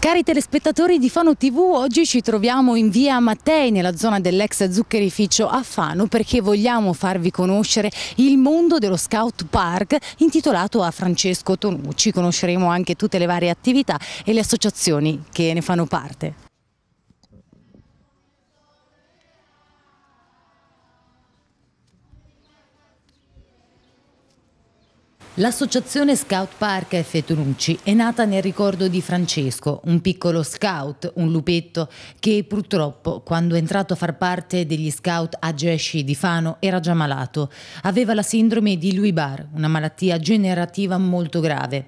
Cari telespettatori di Fano TV, oggi ci troviamo in via Mattei, nella zona dell'ex zuccherificio a Fano, perché vogliamo farvi conoscere il mondo dello Scout Park intitolato a Francesco Tonucci. Conosceremo anche tutte le varie attività e le associazioni che ne fanno parte. L'associazione Scout Park Fetrunci è nata nel ricordo di Francesco, un piccolo scout, un lupetto, che purtroppo quando è entrato a far parte degli scout a Gesci di Fano era già malato. Aveva la sindrome di Louis Barr, una malattia generativa molto grave.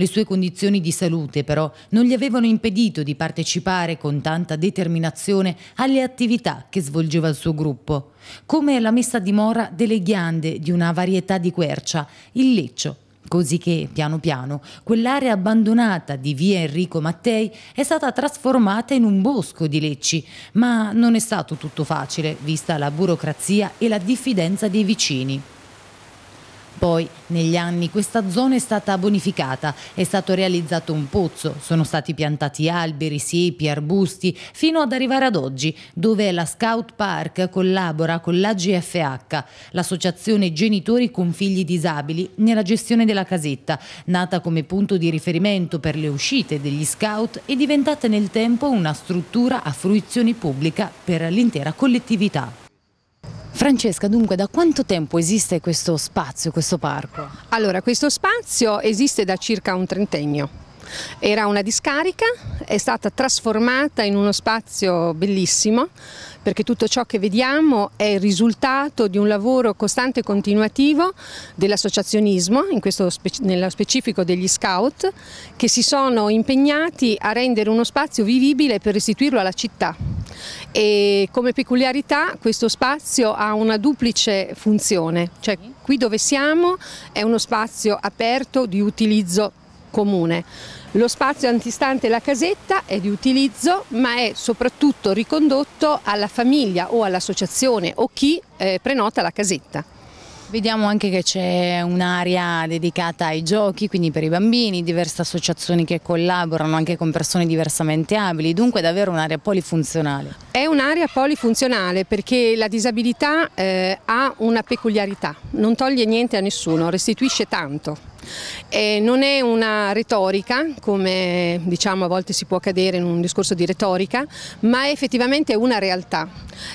Le sue condizioni di salute però non gli avevano impedito di partecipare con tanta determinazione alle attività che svolgeva il suo gruppo, come la messa a dimora delle ghiande di una varietà di quercia, il leccio, Così che, piano piano, quell'area abbandonata di via Enrico Mattei è stata trasformata in un bosco di lecci, ma non è stato tutto facile, vista la burocrazia e la diffidenza dei vicini. Poi negli anni questa zona è stata bonificata, è stato realizzato un pozzo, sono stati piantati alberi, siepi, arbusti, fino ad arrivare ad oggi, dove la Scout Park collabora con la GFH, l'associazione Genitori con Figli Disabili, nella gestione della casetta, nata come punto di riferimento per le uscite degli scout e diventata nel tempo una struttura a fruizione pubblica per l'intera collettività. Francesca, dunque da quanto tempo esiste questo spazio, questo parco? Allora, questo spazio esiste da circa un trentennio. Era una discarica, è stata trasformata in uno spazio bellissimo perché tutto ciò che vediamo è il risultato di un lavoro costante e continuativo dell'associazionismo, spe nello specifico degli scout, che si sono impegnati a rendere uno spazio vivibile per restituirlo alla città e come peculiarità questo spazio ha una duplice funzione, cioè qui dove siamo è uno spazio aperto di utilizzo comune. Lo spazio antistante la casetta è di utilizzo ma è soprattutto ricondotto alla famiglia o all'associazione o chi eh, prenota la casetta. Vediamo anche che c'è un'area dedicata ai giochi, quindi per i bambini, diverse associazioni che collaborano anche con persone diversamente abili, dunque è davvero un'area polifunzionale. È un'area polifunzionale perché la disabilità eh, ha una peculiarità, non toglie niente a nessuno, restituisce tanto. Eh, non è una retorica, come diciamo a volte si può cadere in un discorso di retorica, ma è effettivamente una realtà.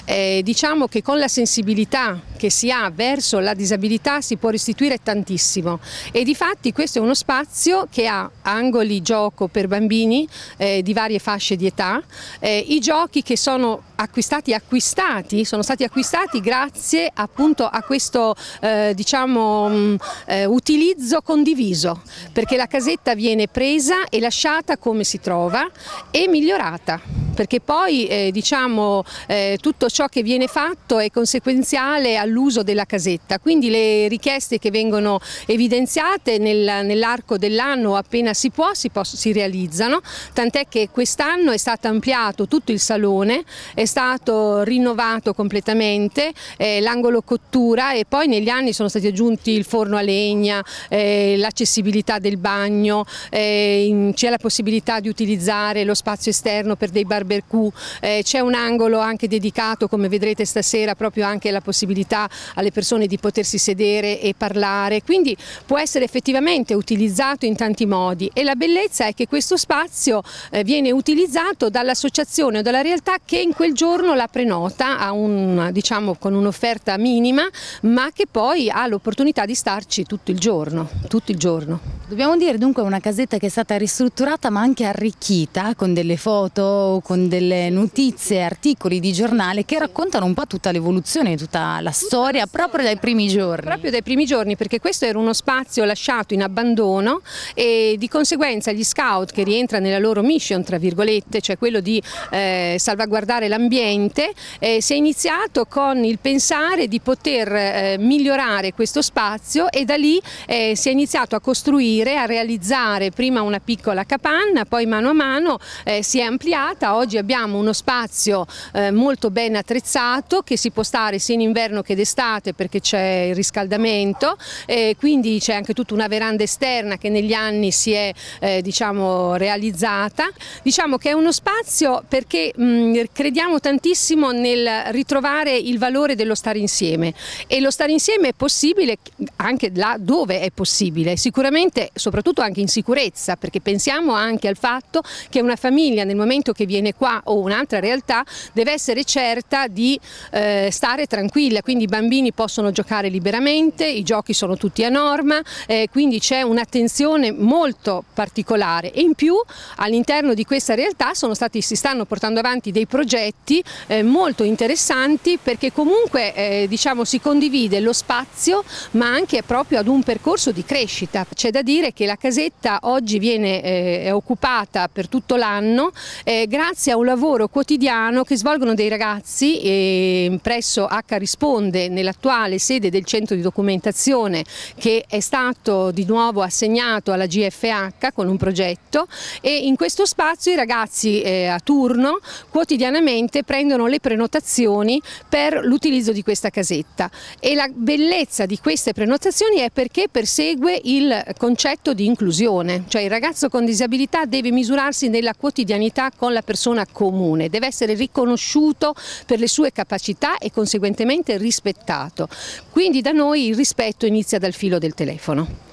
Eh, diciamo che con la sensibilità che si ha verso la disabilità si può restituire tantissimo e di fatti questo è uno spazio che ha angoli gioco per bambini eh, di varie fasce di età, eh, i giochi che sono acquistati, acquistati, sono stati acquistati grazie appunto a questo eh, diciamo, mm, eh, utilizzo continuo condiviso perché la casetta viene presa e lasciata come si trova e migliorata perché poi eh, diciamo, eh, tutto ciò che viene fatto è conseguenziale all'uso della casetta, quindi le richieste che vengono evidenziate nel, nell'arco dell'anno appena si può si, posso, si realizzano, tant'è che quest'anno è stato ampliato tutto il salone, è stato rinnovato completamente eh, l'angolo cottura e poi negli anni sono stati aggiunti il forno a legna, eh, l'accessibilità del bagno, eh, c'è la possibilità di utilizzare lo spazio esterno per dei barbecue Barbercù, eh, c'è un angolo anche dedicato come vedrete stasera proprio anche la possibilità alle persone di potersi sedere e parlare, quindi può essere effettivamente utilizzato in tanti modi e la bellezza è che questo spazio eh, viene utilizzato dall'associazione o dalla realtà che in quel giorno la prenota un, diciamo, con un'offerta minima ma che poi ha l'opportunità di starci tutto il giorno, tutto il giorno. Dobbiamo dire dunque una casetta che è stata ristrutturata ma anche arricchita con delle foto, con con delle notizie, articoli di giornale che raccontano un po' tutta l'evoluzione, tutta la storia proprio dai primi giorni. Proprio dai primi giorni perché questo era uno spazio lasciato in abbandono e di conseguenza gli scout che rientra nella loro mission tra virgolette, cioè quello di eh, salvaguardare l'ambiente, eh, si è iniziato con il pensare di poter eh, migliorare questo spazio e da lì eh, si è iniziato a costruire, a realizzare prima una piccola capanna, poi mano a mano eh, si è ampliata, oggi oggi abbiamo uno spazio eh, molto ben attrezzato che si può stare sia in inverno che d'estate perché c'è il riscaldamento e quindi c'è anche tutta una veranda esterna che negli anni si è eh, diciamo, realizzata. Diciamo che è uno spazio perché mh, crediamo tantissimo nel ritrovare il valore dello stare insieme e lo stare insieme è possibile anche là dove è possibile, sicuramente soprattutto anche in sicurezza perché pensiamo anche al fatto che una famiglia nel momento che viene qua o un'altra realtà deve essere certa di eh, stare tranquilla, quindi i bambini possono giocare liberamente, i giochi sono tutti a norma, eh, quindi c'è un'attenzione molto particolare e in più all'interno di questa realtà stati, si stanno portando avanti dei progetti eh, molto interessanti perché comunque eh, diciamo, si condivide lo spazio ma anche proprio ad un percorso di crescita. C'è da dire che la casetta oggi viene, è eh, occupata per tutto l'anno eh, grazie grazie a un lavoro quotidiano che svolgono dei ragazzi eh, presso H Risponde nell'attuale sede del centro di documentazione che è stato di nuovo assegnato alla GFH con un progetto e in questo spazio i ragazzi eh, a turno quotidianamente prendono le prenotazioni per l'utilizzo di questa casetta e la bellezza di queste prenotazioni è perché persegue il concetto di inclusione, cioè il ragazzo con disabilità deve misurarsi nella quotidianità con la persona persona comune, deve essere riconosciuto per le sue capacità e conseguentemente rispettato. Quindi da noi il rispetto inizia dal filo del telefono.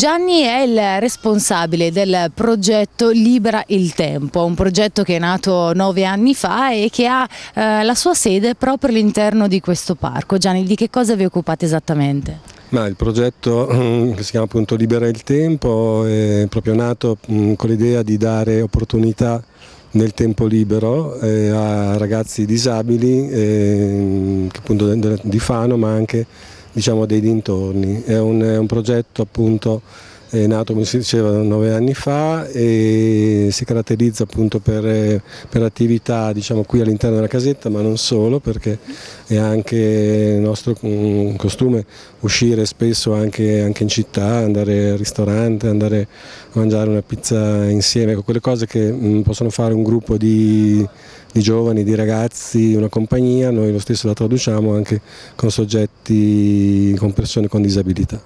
Gianni è il responsabile del progetto Libera il Tempo, un progetto che è nato nove anni fa e che ha eh, la sua sede proprio all'interno di questo parco. Gianni, di che cosa vi occupate esattamente? Ma il progetto mm, che si chiama appunto Libera il Tempo è proprio nato mm, con l'idea di dare opportunità nel tempo libero eh, a ragazzi disabili eh, di Fano ma anche diciamo, dei dintorni. È un, è un progetto appunto è nato come si diceva nove anni fa e si caratterizza appunto per, per attività diciamo, qui all'interno della casetta ma non solo perché è anche il nostro mm, costume uscire spesso anche, anche in città, andare al ristorante, andare a mangiare una pizza insieme, ecco, quelle cose che mh, mm, possono fare un gruppo di, di giovani, di ragazzi, una compagnia, noi lo stesso la traduciamo anche con soggetti, con persone con disabilità.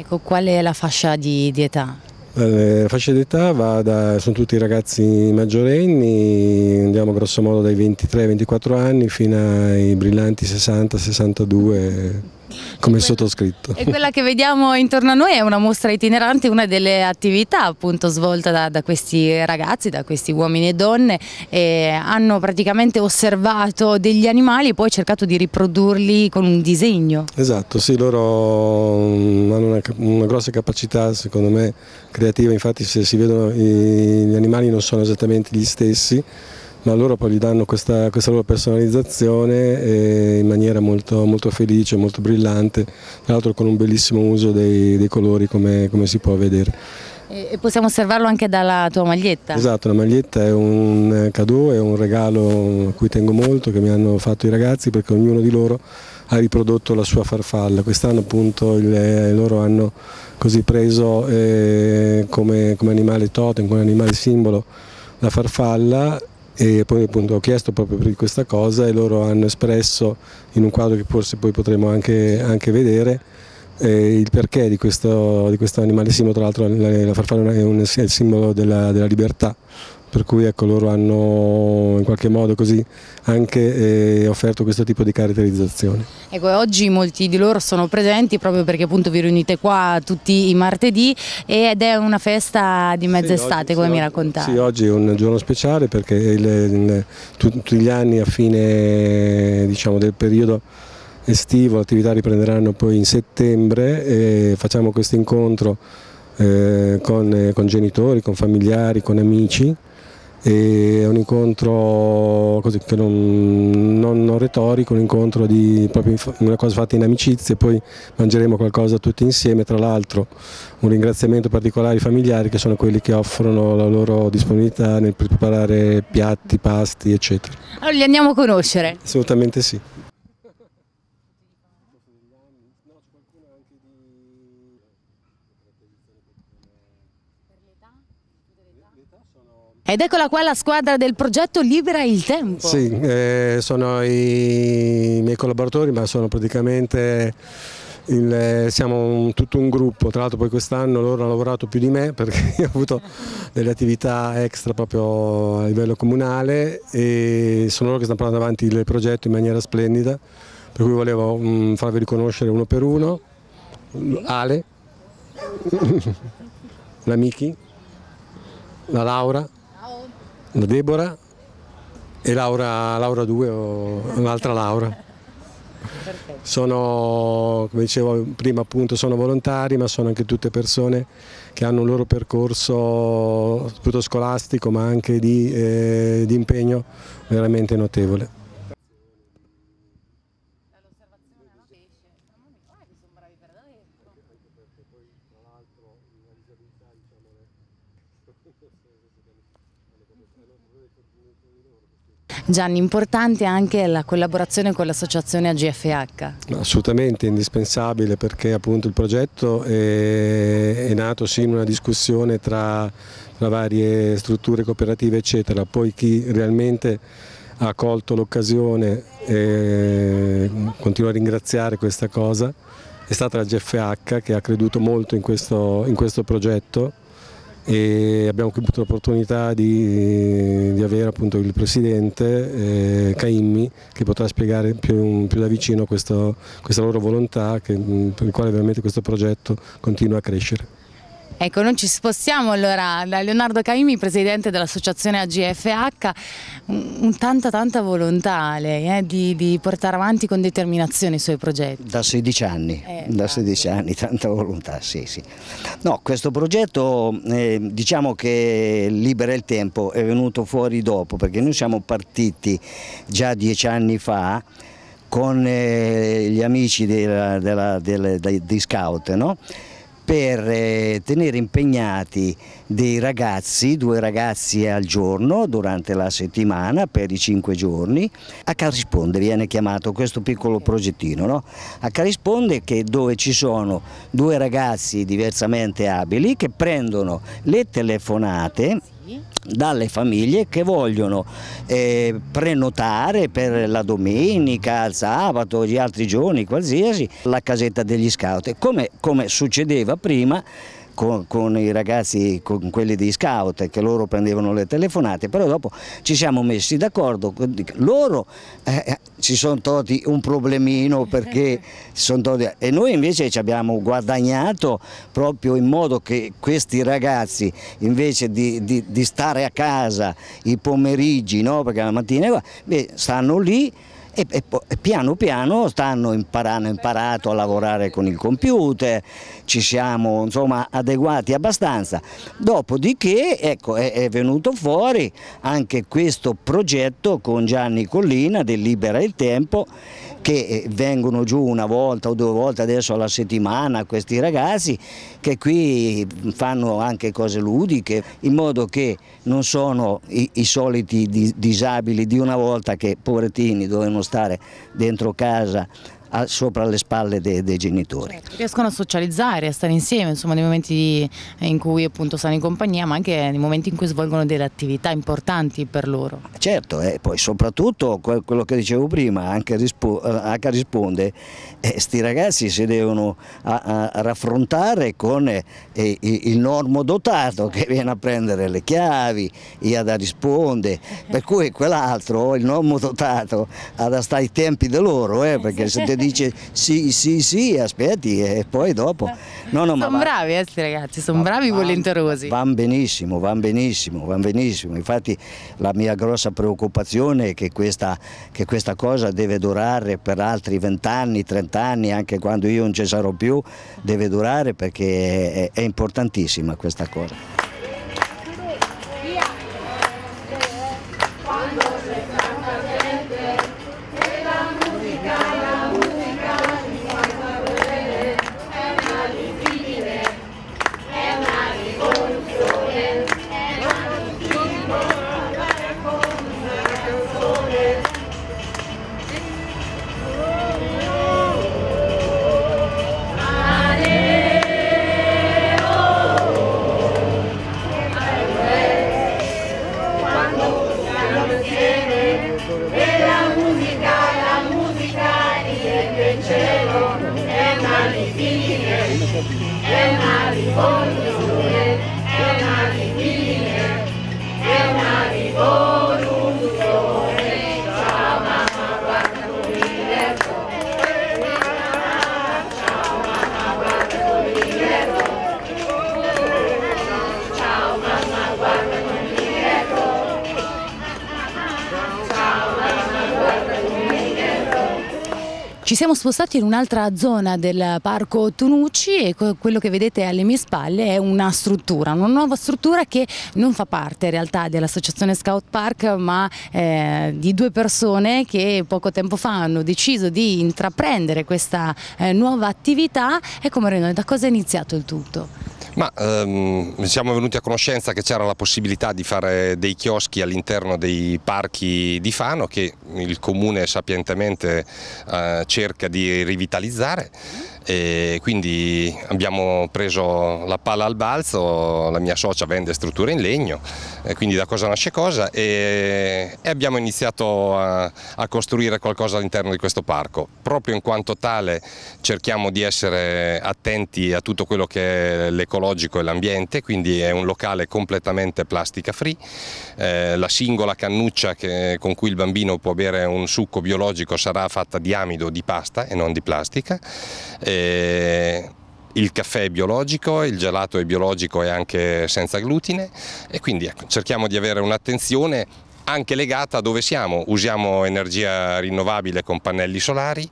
Ecco, qual è la fascia di, di età? La fascia d'età sono tutti ragazzi maggiorenni, andiamo grosso modo dai 23-24 anni fino ai brillanti 60-62 come sottoscritto. E quella che vediamo intorno a noi è una mostra itinerante, una delle attività appunto svolta da, da questi ragazzi, da questi uomini e donne, e hanno praticamente osservato degli animali e poi cercato di riprodurli con un disegno. Esatto, sì, loro mm, hanno una, una grossa capacità secondo me creativa, infatti se si vedono gli animali non sono esattamente gli stessi, ma loro poi gli danno questa, questa loro personalizzazione eh, in maniera molto, molto, felice, molto brillante, tra l'altro con un bellissimo uso dei, dei colori come, come si può vedere. E possiamo osservarlo anche dalla tua maglietta. Esatto, la maglietta è un cadeau, è un regalo a cui tengo molto, che mi hanno fatto i ragazzi perché ognuno di loro ha riprodotto la sua farfalla. Quest'anno appunto il, eh, loro hanno così preso eh, come, come animale totem, come animale simbolo la farfalla e poi appunto ho chiesto proprio per questa cosa e loro hanno espresso in un quadro che forse poi potremo anche, anche vedere eh, il perché di questo, di questo, animalissimo, tra l'altro la, la farfalla è, un, è il simbolo della, della libertà, per cui ecco, loro hanno in qualche modo così anche eh, offerto questo tipo di caratterizzazione. Ecco, oggi molti di loro sono presenti proprio perché appunto vi riunite qua tutti i martedì ed è una festa di mezz'estate sì, come sì, mi raccontavi. Sì, oggi è un giorno speciale perché il, il, tutti gli anni a fine diciamo, del periodo estivo le attività riprenderanno poi in settembre e facciamo questo incontro eh, con, con genitori, con familiari, con amici è un incontro così, non, non, non, retorico, un incontro di una cosa fatta in amicizia e poi mangeremo qualcosa tutti insieme, tra l'altro un ringraziamento particolare ai familiari che sono quelli che offrono la loro disponibilità nel preparare piatti, pasti eccetera. Allora li andiamo a conoscere? Assolutamente sì. Ed eccola qua la squadra del progetto Libera il Tempo. Sì, eh, sono i miei collaboratori, ma sono praticamente... Il, eh, siamo un, tutto un gruppo, tra l'altro poi quest'anno loro hanno lavorato più di me perché io ho avuto delle attività extra proprio a livello comunale e sono loro che stanno portando avanti il progetto in maniera splendida, per cui volevo um, farvi riconoscere uno per uno, Ale, la Miki, la Laura, la Debora e Laura, Laura 2 o un'altra Laura. Sono, come dicevo prima appunto, sono volontari ma sono anche tutte persone che hanno un loro percorso soprattutto scolastico ma anche di, eh, di impegno veramente notevole. Gianni, importante anche la collaborazione con l'associazione AGFH. Assolutamente indispensabile perché appunto il progetto è, è nato sì in una discussione tra, tra varie strutture cooperative eccetera, poi chi realmente ha colto l'occasione e continuo a ringraziare questa cosa, è stata la GFH che ha creduto molto in questo, in questo progetto e abbiamo avuto l'opportunità di, di, avere appunto il presidente eh, Caimmi che potrà spiegare più, più da vicino questo, questa loro volontà che, per il quale veramente questo progetto continua a crescere. Ecco, non ci spostiamo allora da Leonardo Caimi, presidente dell'associazione AGFH, un tanta tanta volontà lei, eh, di, di, portare avanti con determinazione i suoi progetti. Da 16 anni, eh, da 16 anni tanta volontà, sì, sì. No, questo progetto eh, diciamo che libera il tempo è venuto fuori dopo perché noi siamo partiti già dieci anni fa con eh, gli amici della, della, della, dei, dei scout, no? per eh, tenere impegnati dei ragazzi, due ragazzi al giorno durante la settimana per i cinque giorni, a Carisponde viene chiamato questo piccolo progettino, no? a Carisponde che dove ci sono due ragazzi diversamente abili che prendono le telefonate dalle famiglie che vogliono eh, prenotare per la domenica, il sabato, gli altri giorni, qualsiasi, la casetta degli scout, come, come succedeva prima con, con i ragazzi, con quelli di scout che loro prendevano le telefonate, però dopo ci siamo messi d'accordo, loro eh, ci sono tolti un problemino perché sono tolti, e noi invece ci abbiamo guadagnato proprio in modo che questi ragazzi invece di, di, di stare a casa i pomeriggi, no? perché la mattina beh, stanno lì e, e, e piano piano stanno imparando, imparato a lavorare con il computer, ci siamo insomma, adeguati abbastanza, dopodiché ecco, è, è venuto fuori anche questo progetto con Gianni Collina del Libera il Tempo che eh, vengono giù una volta o due volte adesso alla settimana questi ragazzi che qui fanno anche cose ludiche in modo che non sono i, i soliti disabili di una volta che poverettini dovevano stare dentro casa a, sopra le spalle de, dei genitori. Certo, riescono a socializzare, a stare insieme, insomma, nei momenti in cui appunto stanno in compagnia, ma anche nei momenti in cui svolgono delle attività importanti per loro. Certo, e eh, poi soprattutto quello che dicevo prima, anche rispo, H eh, risponde, eh, ragazzi si devono a, a raffrontare con eh, il normo dotato che viene a prendere le chiavi, Iada risponde, per cui quell'altro, il normo dotato, ha da stare ai tempi di loro, eh, perché se ti dice sì, sì, sì, aspetti e poi dopo. No, no, sono bravi questi eh, ragazzi, sono bravi volenterosi. Van benissimo, van benissimo, van benissimo. Infatti la mia grossa preoccupazione è che questa, che questa cosa deve durare per altri vent'anni, trent'anni, anche quando io non ci sarò più, deve durare perché è, è importantissima questa cosa. Ci siamo spostati in un'altra zona del parco Tunucci e quello che vedete alle mie spalle è una struttura, una nuova struttura che non fa parte in realtà dell'associazione Scout Park ma eh, di due persone che poco tempo fa hanno deciso di intraprendere questa eh, nuova attività e come da cosa è iniziato il tutto? Ma ehm, siamo venuti a conoscenza che c'era la possibilità di fare dei chioschi all'interno dei parchi di Fano che il comune sapientemente eh, cerca di rivitalizzare e quindi abbiamo preso la palla al balzo, la mia socia vende strutture in legno, quindi da cosa nasce cosa e, e abbiamo iniziato a, a, costruire qualcosa all'interno di questo parco. Proprio in quanto tale cerchiamo di essere attenti a tutto quello che è l'ecologico e l'ambiente, quindi è un locale completamente plastica free, eh, la singola cannuccia che, con cui il bambino può bere un succo biologico sarà fatta di amido di pasta e non di plastica. E, eh, il caffè è biologico, il gelato è biologico e anche senza glutine e quindi ecco, cerchiamo di avere un'attenzione anche legata a dove siamo, usiamo energia rinnovabile con pannelli solari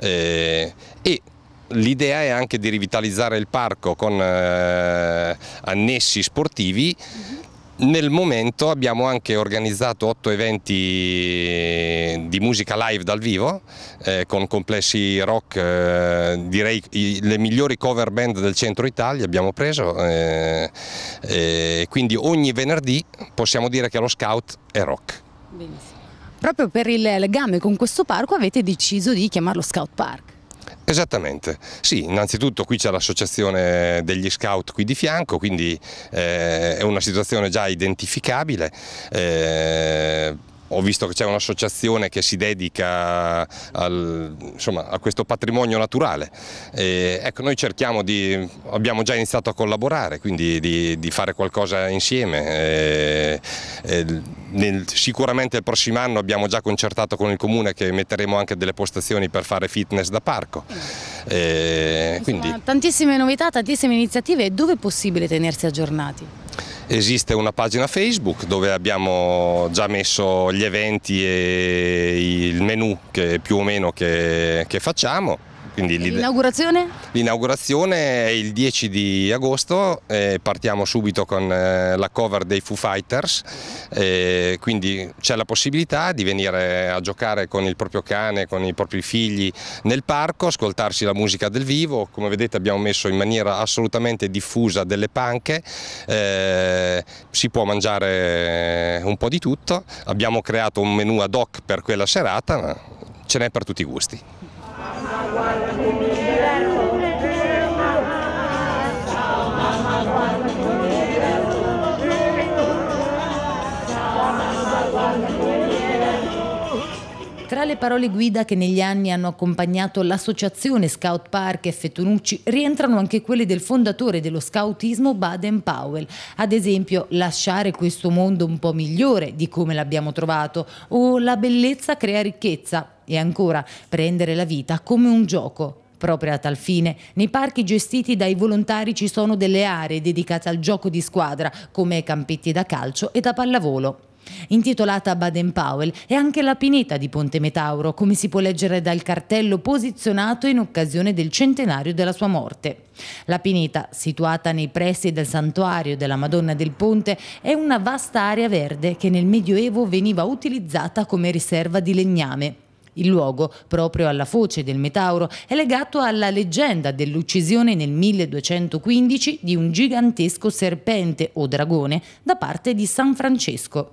eh, e l'idea è anche di rivitalizzare il parco con eh, annessi sportivi nel momento abbiamo anche organizzato otto eventi di musica live dal vivo eh, con complessi rock, eh, direi i, le migliori cover band del centro Italia abbiamo preso eh, eh quindi ogni venerdì possiamo dire che lo scout è rock. Benissimo. Proprio per il legame con questo parco avete deciso di chiamarlo Scout Park. Esattamente, sì, innanzitutto qui c'è l'associazione degli scout qui di fianco, quindi eh, è una situazione già identificabile. Eh, ho visto che c'è un'associazione che si dedica al, insomma, a questo patrimonio naturale. E, ecco, noi cerchiamo di, abbiamo già iniziato a collaborare, quindi di, di fare qualcosa insieme. E, e, nel, sicuramente il prossimo anno abbiamo già concertato con il comune che metteremo anche delle postazioni per fare fitness da parco. Eh, tantissime novità, tantissime iniziative, dove è possibile tenersi aggiornati? Esiste una pagina Facebook dove abbiamo già messo gli eventi e il menu che, più o meno che, che facciamo eh, l'inaugurazione? L'inaugurazione è il 10 di agosto, eh, partiamo subito con eh, la cover dei Foo Fighters, quindi c'è la possibilità di venire a giocare con il proprio cane, con i propri figli nel parco, ascoltarsi la musica del vivo, come vedete abbiamo messo in maniera assolutamente diffusa delle panche, eh, si può mangiare un po' di tutto, abbiamo creato un menu ad hoc per quella serata, ma ce n'è per tutti i gusti. parole guida che negli anni hanno accompagnato l'associazione Scout Park F. Tonucci rientrano anche quelle del fondatore dello scoutismo Baden Powell. Ad esempio, lasciare questo mondo un po' migliore di come l'abbiamo trovato o la bellezza crea ricchezza e ancora prendere la vita come un gioco. Proprio a tal fine, nei parchi gestiti dai volontari ci sono delle aree dedicate al gioco di squadra, come campetti da calcio e da pallavolo. Intitolata a Baden Powell è anche la pineta di Ponte Metauro, come si può leggere dal cartello posizionato in occasione del centenario della sua morte. La pineta, situata nei pressi del santuario della Madonna del Ponte, è una vasta area verde che nel Medioevo veniva utilizzata come riserva di legname. Il luogo, proprio alla foce del Metauro, è legato alla leggenda dell'uccisione nel 1215 di un gigantesco serpente o dragone da parte di San Francesco.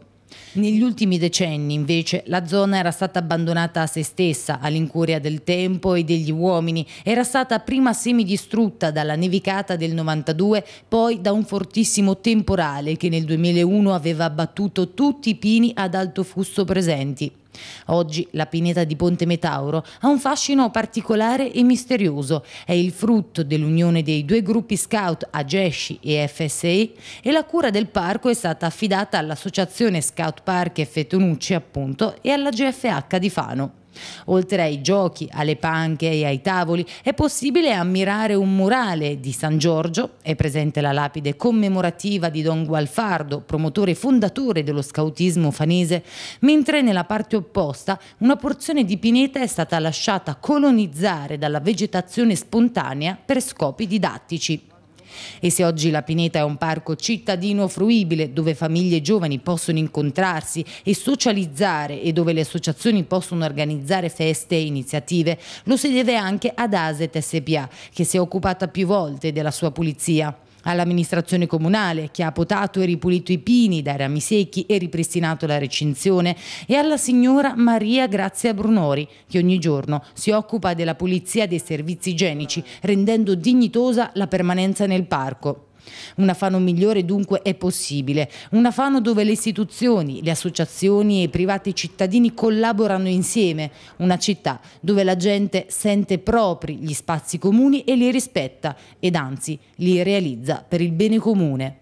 Negli ultimi decenni, invece, la zona era stata abbandonata a se stessa, all'incuria del tempo e degli uomini. Era stata prima semidistrutta dalla nevicata del 92, poi da un fortissimo temporale che nel 2001 aveva abbattuto tutti i pini ad alto fusto presenti. Oggi la pineta di Ponte Metauro ha un fascino particolare e misterioso. È il frutto dell'unione dei due gruppi scout Agesci e FSE e la cura del parco è stata affidata all'associazione Scout Park e Fetonucci appunto e alla GFH di Fano. Oltre ai giochi, alle panche e ai tavoli, è possibile ammirare un murale di San Giorgio, è presente la lapide commemorativa di Don Gualfardo, promotore e fondatore dello scautismo fanese, mentre nella parte opposta una porzione di pineta è stata lasciata colonizzare dalla vegetazione spontanea per scopi didattici. E se oggi la Pineta è un parco cittadino fruibile dove famiglie e giovani possono incontrarsi e socializzare e dove le associazioni possono organizzare feste e iniziative, lo si deve anche ad ASET SPA che si è occupata più volte della sua pulizia all'amministrazione comunale che ha potato e ripulito i pini dai rami secchi e ripristinato la recinzione e alla signora Maria Grazia Brunori che ogni giorno si occupa della pulizia dei servizi igienici rendendo dignitosa la permanenza nel parco. Una Afano migliore dunque è possibile, una Afano dove le istituzioni, le associazioni e i privati cittadini collaborano insieme, una città dove la gente sente propri gli spazi comuni e li rispetta ed anzi li realizza per il bene comune.